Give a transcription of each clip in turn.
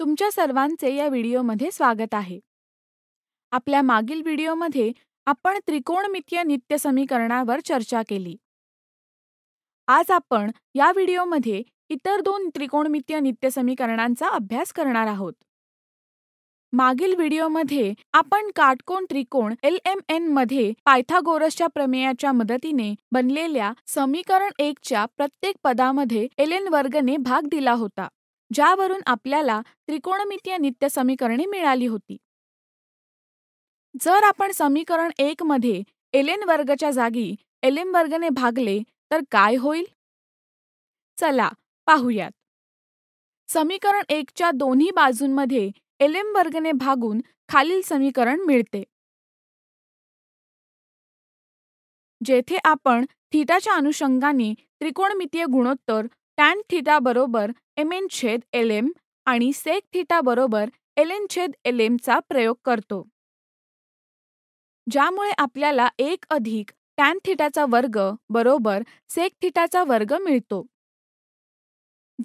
तुमच्या सर्वांचे या व्हिडिओमध्ये स्वागत आहे आपल्या मागील व्हिडिओमध्ये आपण त्रिकोणमितीय नित्यसमीकरणावर चर्चा केली आज आपण या व्हिडिओमध्ये इतर दोन त्रिकोणमितीय नित्यसमीकरणांचा अभ्यास करणार आहोत मागील व्हिडिओमध्ये आपण काटकोण त्रिकोण एल एम एन मध्ये पायथागोरसच्या प्रमेयाच्या मदतीने बनलेल्या समीकरण एकच्या प्रत्येक पदामध्ये एल एन वर्गने भाग दिला होता ज्यावरून आपल्याला त्रिकोणमितीय नित्य समीकरणे मिळाली होती जर आपण समीकरण एक मध्ये एलेन वर्गच्या जागी एलेम वर्गने भागले तर काय होईल चला पाहूयात समीकरण एकच्या दोन्ही बाजूंमध्ये एलेम वर्गने भागून खालील समीकरण मिळते जेथे आपण थीटाच्या अनुषंगाने त्रिकोणमितीय गुणोत्तर टॅन थीटा बरोबर एम एन छेद एल एम आणि सेक थिटा बरोबर एल छेद एल एमचा प्रयोग करतो ज्यामुळे आपल्याला एक अधिक टॅन थीटाचा वर्ग बरोबर सेक थिटाचा वर्ग मिळतो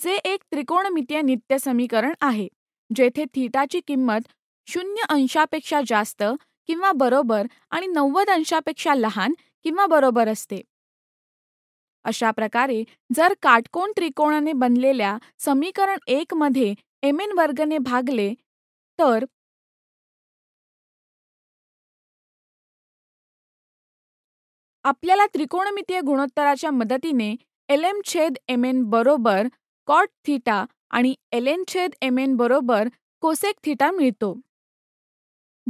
जे एक त्रिकोणमितीय नित्य समीकरण आहे जेथे थीटाची किंमत शून्य अंशापेक्षा जास्त किंवा बरोबर आणि नव्वद अंशापेक्षा लहान किंवा बरोबर असते अशा प्रकारे जर काटकोण त्रिकोणाने बनलेल्या समीकरण एक मध्ये एम एन वर्गने भागले तर आपल्याला त्रिकोणमितीय गुणोत्तराच्या मदतीने एल एम छेद एम एन बरोबर कॉट थिटा आणि एल एन छेद एम एन बरोबर कोसेक थिटा मिळतो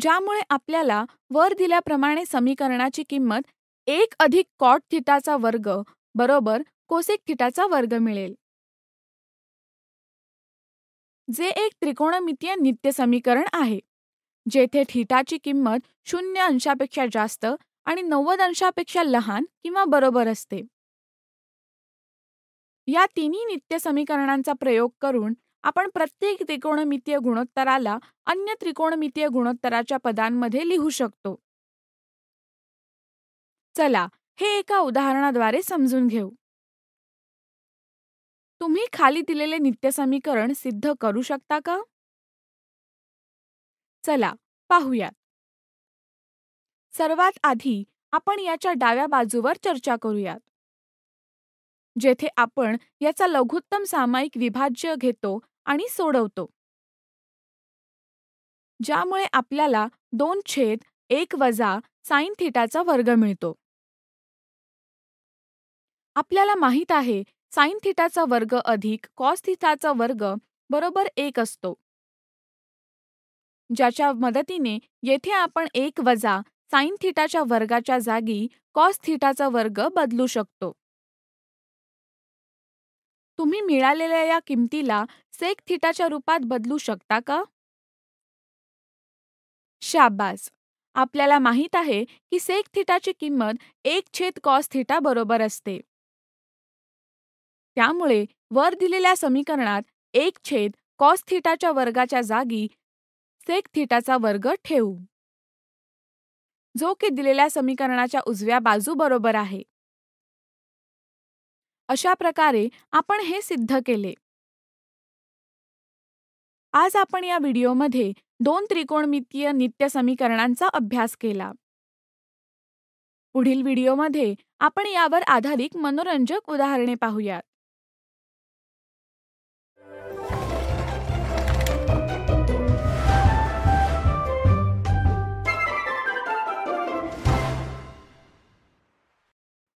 ज्यामुळे आपल्याला वर दिल्याप्रमाणे समीकरणाची किंमत एक अधिक कॉट थिटाचा वर्ग बरोबर कोसेक थिटाचा वर्ग मिळेल जे एक त्रिकोणमितीय नित्य समीकरण आहे जेथे थिटाची किंमत शून्य अंशापेक्षा जास्त आणि नव्वद अंशापेक्षा लहान किंवा बरोबर असते या तिन्ही नित्य समीकरणांचा प्रयोग करून आपण प्रत्येक त्रिकोणमितीय गुणोत्तराला अन्य त्रिकोणमितीय गुणोत्तराच्या पदांमध्ये लिहू शकतो चला हे एका उदाहरणाद्वारे समजून घेऊ तुम्ही खाली दिलेले नित्यसमीकरण सिद्ध करू शकता का चला पाहूयात सर्वात आधी आपण याच्या डाव्या बाजूवर चर्चा करूयात जेथे आपण याचा लघुत्तम सामायिक विभाज्य घेतो आणि सोडवतो ज्यामुळे आपल्याला दोन छेद एक वजा साईन थिटाचा वर्ग मिळतो आपल्याला माहीत आहे साइन थिटाचा वर्ग अधिक कॉस थिटाचा वर्ग बरोबर एक असतो ज्याच्या मदतीने येथे आपण एक वजा साइन थिटाच्या वर्गाच्या जागी कॉस थिटाचा वर्ग बदलू शकतो तुम्ही मिळालेल्या या किमतीला सेक थिटाच्या रूपात बदलू शकता का शाबास आपल्याला माहीत आहे की सेक थिटाची किंमत एक छेद कॉस थिटा बरोबर असते त्यामुळे वर दिलेल्या समीकरणात एक छेद कॉस थिटाच्या वर्गाच्या जागी सेक थिटाचा वर्ग ठेवू जो की दिलेल्या समीकरणाच्या उजव्या बाजू बरोबर आहे अशा प्रकारे आपण हे सिद्ध केले आज आपण या व्हिडिओमध्ये दोन त्रिकोणमितीय नित्य समीकरणांचा अभ्यास केला पुढील व्हिडिओमध्ये आपण यावर आधारित मनोरंजक उदाहरणे पाहूयात